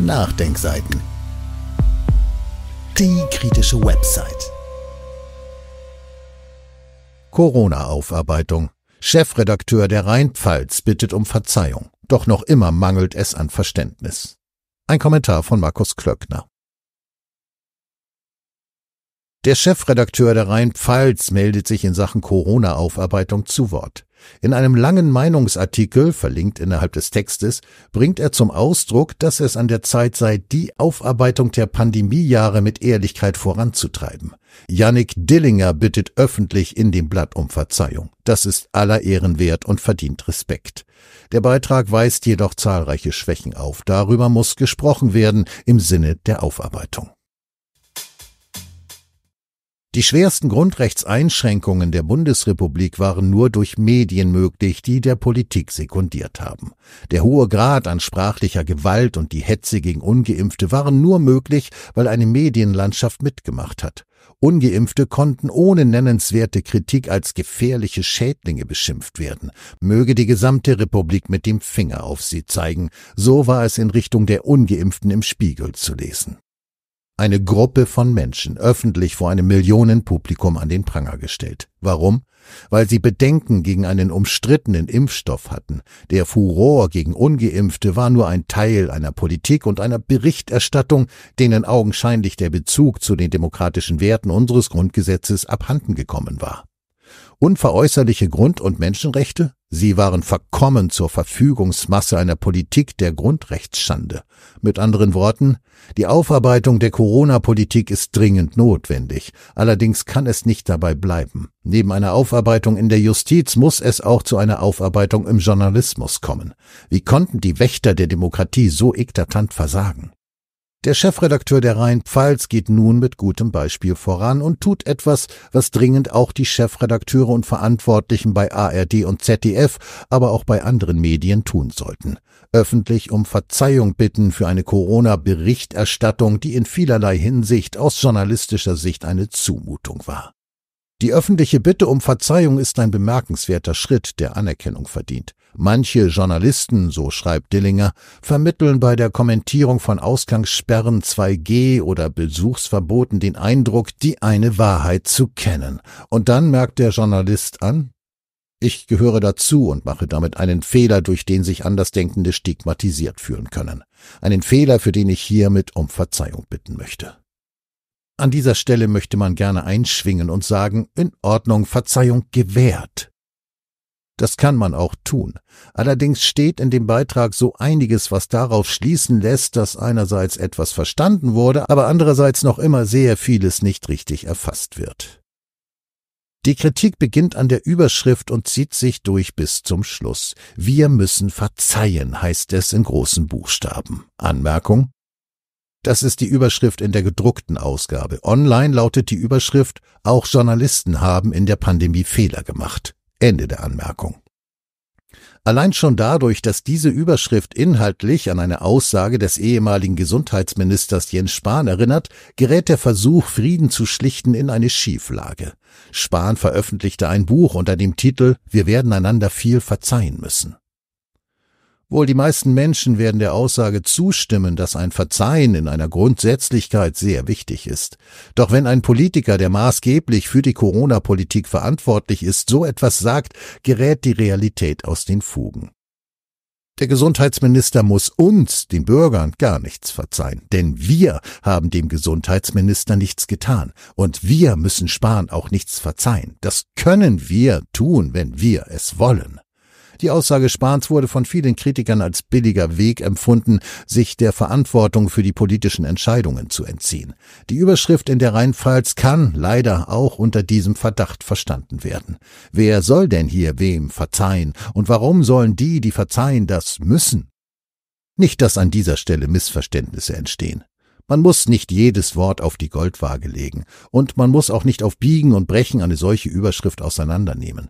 Nachdenkseiten. Die kritische Website. Corona-Aufarbeitung. Chefredakteur der Rheinpfalz bittet um Verzeihung. Doch noch immer mangelt es an Verständnis. Ein Kommentar von Markus Klöckner. Der Chefredakteur der Rhein-Pfalz meldet sich in Sachen Corona-Aufarbeitung zu Wort. In einem langen Meinungsartikel, verlinkt innerhalb des Textes, bringt er zum Ausdruck, dass es an der Zeit sei, die Aufarbeitung der Pandemiejahre mit Ehrlichkeit voranzutreiben. Jannik Dillinger bittet öffentlich in dem Blatt um Verzeihung. Das ist aller Ehren wert und verdient Respekt. Der Beitrag weist jedoch zahlreiche Schwächen auf. Darüber muss gesprochen werden im Sinne der Aufarbeitung. Die schwersten Grundrechtseinschränkungen der Bundesrepublik waren nur durch Medien möglich, die der Politik sekundiert haben. Der hohe Grad an sprachlicher Gewalt und die Hetze gegen ungeimpfte waren nur möglich, weil eine Medienlandschaft mitgemacht hat. Ungeimpfte konnten ohne nennenswerte Kritik als gefährliche Schädlinge beschimpft werden. Möge die gesamte Republik mit dem Finger auf sie zeigen. So war es in Richtung der Ungeimpften im Spiegel zu lesen eine Gruppe von Menschen öffentlich vor einem Millionenpublikum an den Pranger gestellt. Warum? Weil sie Bedenken gegen einen umstrittenen Impfstoff hatten. Der Furor gegen ungeimpfte war nur ein Teil einer Politik und einer Berichterstattung, denen augenscheinlich der Bezug zu den demokratischen Werten unseres Grundgesetzes abhanden gekommen war. Unveräußerliche Grund- und Menschenrechte? Sie waren verkommen zur Verfügungsmasse einer Politik der Grundrechtsschande. Mit anderen Worten, die Aufarbeitung der Corona-Politik ist dringend notwendig. Allerdings kann es nicht dabei bleiben. Neben einer Aufarbeitung in der Justiz muss es auch zu einer Aufarbeitung im Journalismus kommen. Wie konnten die Wächter der Demokratie so eklatant versagen? Der Chefredakteur der Rhein-Pfalz geht nun mit gutem Beispiel voran und tut etwas, was dringend auch die Chefredakteure und Verantwortlichen bei ARD und ZDF, aber auch bei anderen Medien tun sollten. Öffentlich um Verzeihung bitten für eine Corona-Berichterstattung, die in vielerlei Hinsicht aus journalistischer Sicht eine Zumutung war. Die öffentliche Bitte um Verzeihung ist ein bemerkenswerter Schritt, der Anerkennung verdient. Manche Journalisten, so schreibt Dillinger, vermitteln bei der Kommentierung von Ausgangssperren 2G oder Besuchsverboten den Eindruck, die eine Wahrheit zu kennen. Und dann merkt der Journalist an, ich gehöre dazu und mache damit einen Fehler, durch den sich Andersdenkende stigmatisiert fühlen können. Einen Fehler, für den ich hiermit um Verzeihung bitten möchte. An dieser Stelle möchte man gerne einschwingen und sagen, in Ordnung, Verzeihung gewährt. Das kann man auch tun. Allerdings steht in dem Beitrag so einiges, was darauf schließen lässt, dass einerseits etwas verstanden wurde, aber andererseits noch immer sehr vieles nicht richtig erfasst wird. Die Kritik beginnt an der Überschrift und zieht sich durch bis zum Schluss. Wir müssen verzeihen, heißt es in großen Buchstaben. Anmerkung? Das ist die Überschrift in der gedruckten Ausgabe. Online lautet die Überschrift, auch Journalisten haben in der Pandemie Fehler gemacht. Ende der Anmerkung. Allein schon dadurch, dass diese Überschrift inhaltlich an eine Aussage des ehemaligen Gesundheitsministers Jens Spahn erinnert, gerät der Versuch, Frieden zu schlichten, in eine Schieflage. Spahn veröffentlichte ein Buch unter dem Titel Wir werden einander viel verzeihen müssen. Wohl die meisten Menschen werden der Aussage zustimmen, dass ein Verzeihen in einer Grundsätzlichkeit sehr wichtig ist. Doch wenn ein Politiker, der maßgeblich für die Corona-Politik verantwortlich ist, so etwas sagt, gerät die Realität aus den Fugen. Der Gesundheitsminister muss uns, den Bürgern, gar nichts verzeihen, denn wir haben dem Gesundheitsminister nichts getan und wir müssen Spahn auch nichts verzeihen. Das können wir tun, wenn wir es wollen. Die Aussage Spahns wurde von vielen Kritikern als billiger Weg empfunden, sich der Verantwortung für die politischen Entscheidungen zu entziehen. Die Überschrift in der Rheinpfalz kann leider auch unter diesem Verdacht verstanden werden. Wer soll denn hier wem verzeihen und warum sollen die, die verzeihen, das müssen? Nicht, dass an dieser Stelle Missverständnisse entstehen. Man muss nicht jedes Wort auf die Goldwaage legen und man muss auch nicht auf Biegen und Brechen eine solche Überschrift auseinandernehmen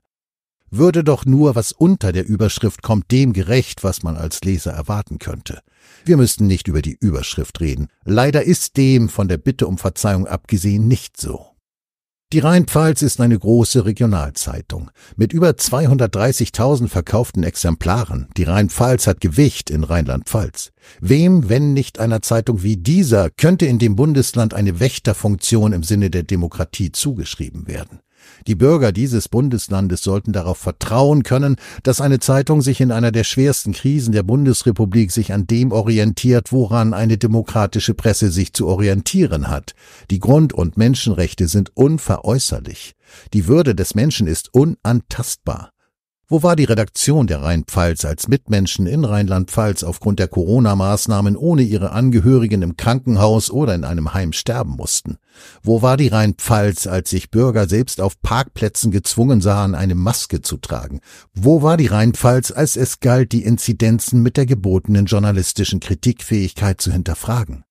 würde doch nur, was unter der Überschrift kommt, dem gerecht, was man als Leser erwarten könnte. Wir müssten nicht über die Überschrift reden. Leider ist dem, von der Bitte um Verzeihung abgesehen, nicht so. Die Rheinpfalz ist eine große Regionalzeitung mit über 230.000 verkauften Exemplaren. Die Rheinpfalz hat Gewicht in Rheinland-Pfalz. Wem, wenn nicht einer Zeitung wie dieser, könnte in dem Bundesland eine Wächterfunktion im Sinne der Demokratie zugeschrieben werden? Die Bürger dieses Bundeslandes sollten darauf vertrauen können, dass eine Zeitung sich in einer der schwersten Krisen der Bundesrepublik sich an dem orientiert, woran eine demokratische Presse sich zu orientieren hat. Die Grund- und Menschenrechte sind unveräußerlich. Die Würde des Menschen ist unantastbar. Wo war die Redaktion der Rheinpfalz, als Mitmenschen in Rheinland-Pfalz aufgrund der Corona-Maßnahmen ohne ihre Angehörigen im Krankenhaus oder in einem Heim sterben mussten? Wo war die Rheinpfalz, als sich Bürger selbst auf Parkplätzen gezwungen sahen, eine Maske zu tragen? Wo war die Rheinpfalz, als es galt, die Inzidenzen mit der gebotenen journalistischen Kritikfähigkeit zu hinterfragen?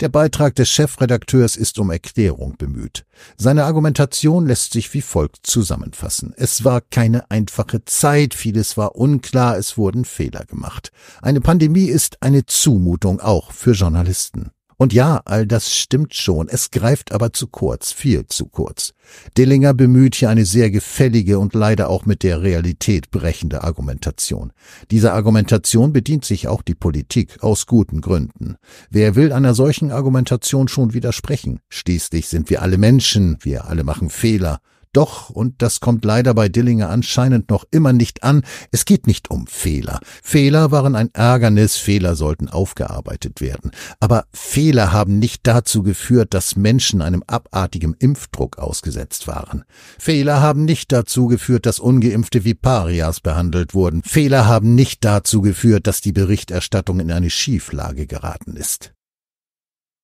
Der Beitrag des Chefredakteurs ist um Erklärung bemüht. Seine Argumentation lässt sich wie folgt zusammenfassen. Es war keine einfache Zeit, vieles war unklar, es wurden Fehler gemacht. Eine Pandemie ist eine Zumutung auch für Journalisten. Und ja, all das stimmt schon, es greift aber zu kurz, viel zu kurz. Dillinger bemüht hier eine sehr gefällige und leider auch mit der Realität brechende Argumentation. Dieser Argumentation bedient sich auch die Politik, aus guten Gründen. Wer will einer solchen Argumentation schon widersprechen? Schließlich sind wir alle Menschen, wir alle machen Fehler, doch, und das kommt leider bei Dillinger anscheinend noch immer nicht an, es geht nicht um Fehler. Fehler waren ein Ärgernis, Fehler sollten aufgearbeitet werden. Aber Fehler haben nicht dazu geführt, dass Menschen einem abartigen Impfdruck ausgesetzt waren. Fehler haben nicht dazu geführt, dass ungeimpfte Viparias behandelt wurden. Fehler haben nicht dazu geführt, dass die Berichterstattung in eine Schieflage geraten ist.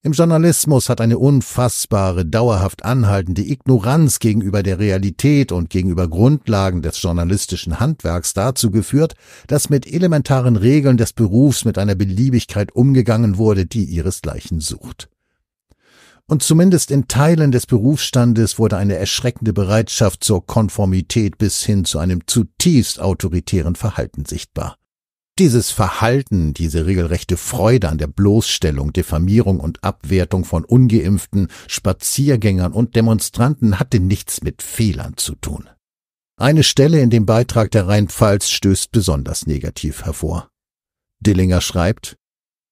Im Journalismus hat eine unfassbare, dauerhaft anhaltende Ignoranz gegenüber der Realität und gegenüber Grundlagen des journalistischen Handwerks dazu geführt, dass mit elementaren Regeln des Berufs mit einer Beliebigkeit umgegangen wurde, die ihresgleichen sucht. Und zumindest in Teilen des Berufsstandes wurde eine erschreckende Bereitschaft zur Konformität bis hin zu einem zutiefst autoritären Verhalten sichtbar. Dieses Verhalten, diese regelrechte Freude an der Bloßstellung, Diffamierung und Abwertung von ungeimpften, Spaziergängern und Demonstranten hatte nichts mit Fehlern zu tun. Eine Stelle in dem Beitrag der Rheinpfalz stößt besonders negativ hervor. Dillinger schreibt,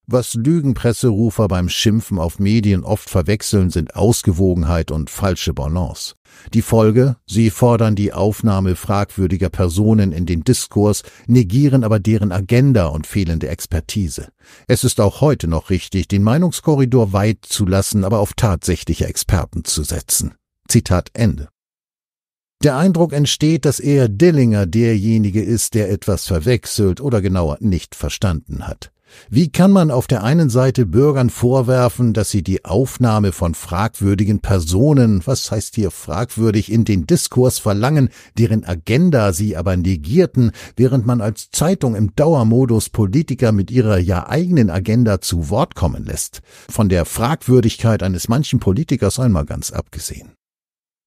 was Lügenpresserufer beim Schimpfen auf Medien oft verwechseln, sind Ausgewogenheit und falsche Balance. Die Folge? Sie fordern die Aufnahme fragwürdiger Personen in den Diskurs, negieren aber deren Agenda und fehlende Expertise. Es ist auch heute noch richtig, den Meinungskorridor weit zu lassen, aber auf tatsächliche Experten zu setzen. Zitat Ende. Der Eindruck entsteht, dass eher Dillinger derjenige ist, der etwas verwechselt oder genauer nicht verstanden hat. Wie kann man auf der einen Seite Bürgern vorwerfen, dass sie die Aufnahme von fragwürdigen Personen, was heißt hier fragwürdig, in den Diskurs verlangen, deren Agenda sie aber negierten, während man als Zeitung im Dauermodus Politiker mit ihrer ja eigenen Agenda zu Wort kommen lässt, von der Fragwürdigkeit eines manchen Politikers einmal ganz abgesehen.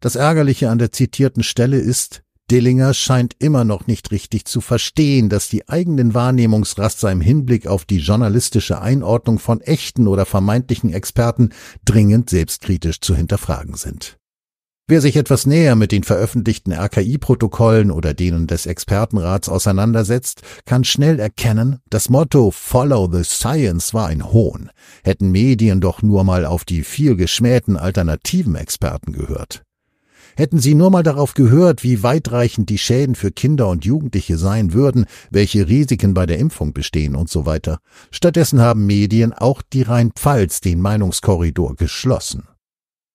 Das Ärgerliche an der zitierten Stelle ist, Dillinger scheint immer noch nicht richtig zu verstehen, dass die eigenen Wahrnehmungsraster im Hinblick auf die journalistische Einordnung von echten oder vermeintlichen Experten dringend selbstkritisch zu hinterfragen sind. Wer sich etwas näher mit den veröffentlichten RKI-Protokollen oder denen des Expertenrats auseinandersetzt, kann schnell erkennen, das Motto Follow the Science war ein Hohn, hätten Medien doch nur mal auf die viel geschmähten alternativen Experten gehört. Hätten Sie nur mal darauf gehört, wie weitreichend die Schäden für Kinder und Jugendliche sein würden, welche Risiken bei der Impfung bestehen und so weiter. Stattdessen haben Medien auch die Rheinpfalz den Meinungskorridor geschlossen.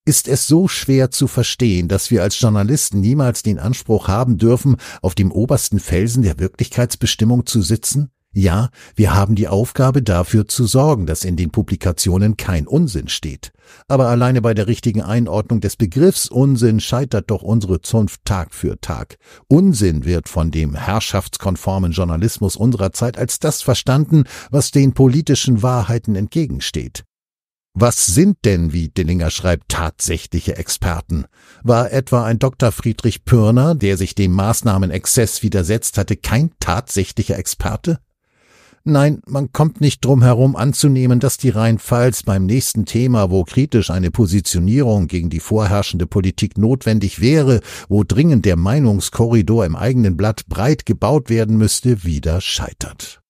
Ist es so schwer zu verstehen, dass wir als Journalisten niemals den Anspruch haben dürfen, auf dem obersten Felsen der Wirklichkeitsbestimmung zu sitzen? Ja, wir haben die Aufgabe dafür zu sorgen, dass in den Publikationen kein Unsinn steht. Aber alleine bei der richtigen Einordnung des Begriffs Unsinn scheitert doch unsere Zunft Tag für Tag. Unsinn wird von dem herrschaftskonformen Journalismus unserer Zeit als das verstanden, was den politischen Wahrheiten entgegensteht. Was sind denn, wie Dillinger schreibt, tatsächliche Experten? War etwa ein Dr. Friedrich Pürner, der sich dem Maßnahmenexzess widersetzt hatte, kein tatsächlicher Experte? Nein, man kommt nicht drum herum anzunehmen, dass die Rheinpfalz beim nächsten Thema, wo kritisch eine Positionierung gegen die vorherrschende Politik notwendig wäre, wo dringend der Meinungskorridor im eigenen Blatt breit gebaut werden müsste, wieder scheitert.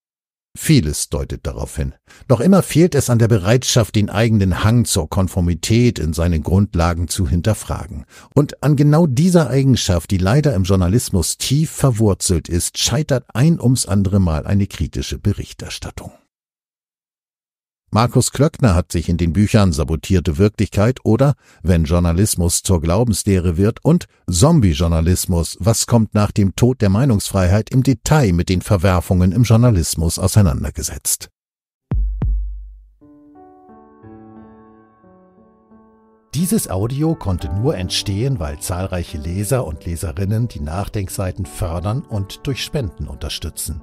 Vieles deutet darauf hin. Doch immer fehlt es an der Bereitschaft, den eigenen Hang zur Konformität in seinen Grundlagen zu hinterfragen. Und an genau dieser Eigenschaft, die leider im Journalismus tief verwurzelt ist, scheitert ein ums andere Mal eine kritische Berichterstattung. Markus Klöckner hat sich in den Büchern Sabotierte Wirklichkeit oder Wenn Journalismus zur Glaubenslehre wird und Zombie-Journalismus, was kommt nach dem Tod der Meinungsfreiheit im Detail mit den Verwerfungen im Journalismus auseinandergesetzt. Dieses Audio konnte nur entstehen, weil zahlreiche Leser und Leserinnen die Nachdenkseiten fördern und durch Spenden unterstützen.